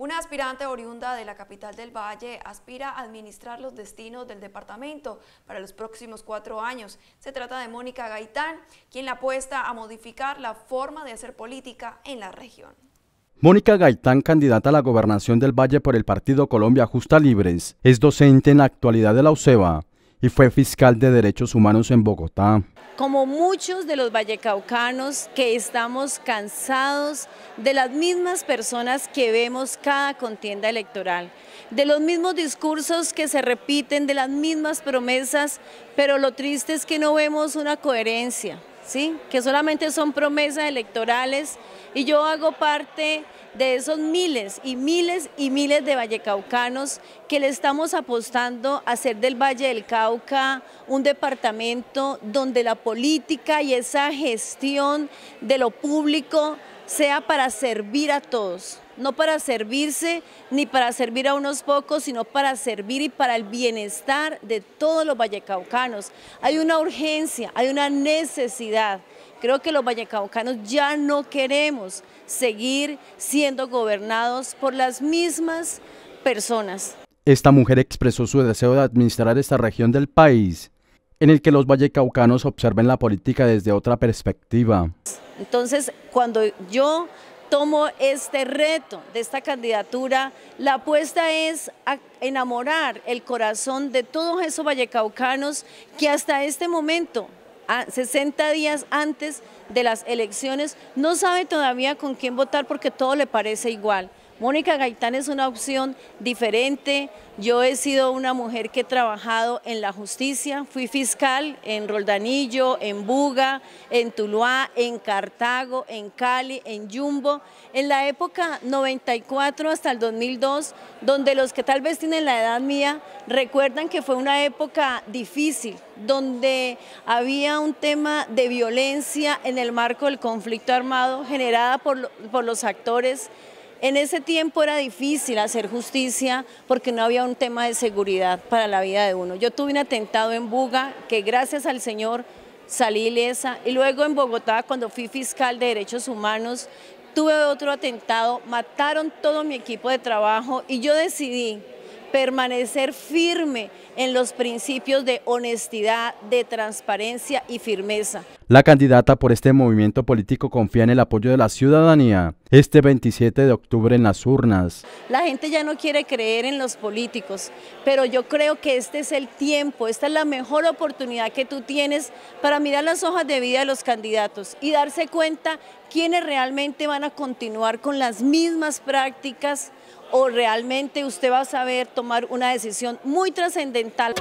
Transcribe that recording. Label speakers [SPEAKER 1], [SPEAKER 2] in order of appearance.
[SPEAKER 1] Una aspirante oriunda de la capital del Valle aspira a administrar los destinos del departamento para los próximos cuatro años. Se trata de Mónica Gaitán, quien la apuesta a modificar la forma de hacer política en la región.
[SPEAKER 2] Mónica Gaitán, candidata a la gobernación del Valle por el partido Colombia Justa Libres, es docente en la actualidad de la UCEBA y fue fiscal de Derechos Humanos en Bogotá.
[SPEAKER 1] Como muchos de los vallecaucanos que estamos cansados de las mismas personas que vemos cada contienda electoral, de los mismos discursos que se repiten, de las mismas promesas, pero lo triste es que no vemos una coherencia que solamente son promesas electorales y yo hago parte de esos miles y miles y miles de vallecaucanos que le estamos apostando a hacer del Valle del Cauca un departamento donde la política y esa gestión de lo público sea para servir a todos, no para servirse ni para servir a unos pocos, sino para servir y para el bienestar de todos los vallecaucanos. Hay una urgencia, hay una necesidad. Creo que los vallecaucanos ya no queremos seguir siendo gobernados por las mismas personas.
[SPEAKER 2] Esta mujer expresó su deseo de administrar esta región del país en el que los vallecaucanos observen la política desde otra perspectiva.
[SPEAKER 1] Entonces, cuando yo tomo este reto de esta candidatura, la apuesta es enamorar el corazón de todos esos vallecaucanos que hasta este momento, 60 días antes de las elecciones, no sabe todavía con quién votar porque todo le parece igual. Mónica Gaitán es una opción diferente. Yo he sido una mujer que he trabajado en la justicia, fui fiscal en Roldanillo, en Buga, en Tuluá, en Cartago, en Cali, en Yumbo, en la época 94 hasta el 2002, donde los que tal vez tienen la edad mía recuerdan que fue una época difícil, donde había un tema de violencia en el marco del conflicto armado generada por, por los actores en ese tiempo era difícil hacer justicia porque no había un tema de seguridad para la vida de uno. Yo tuve un atentado en Buga que gracias al Señor salí ilesa y luego en Bogotá cuando fui fiscal de derechos humanos tuve otro atentado, mataron todo mi equipo de trabajo y yo decidí permanecer firme en los principios de honestidad, de transparencia y firmeza.
[SPEAKER 2] La candidata por este movimiento político confía en el apoyo de la ciudadanía este 27 de octubre en las urnas.
[SPEAKER 1] La gente ya no quiere creer en los políticos, pero yo creo que este es el tiempo, esta es la mejor oportunidad que tú tienes para mirar las hojas de vida de los candidatos y darse cuenta quiénes realmente van a continuar con las mismas prácticas o realmente usted va a saber tomar una decisión muy trascendental.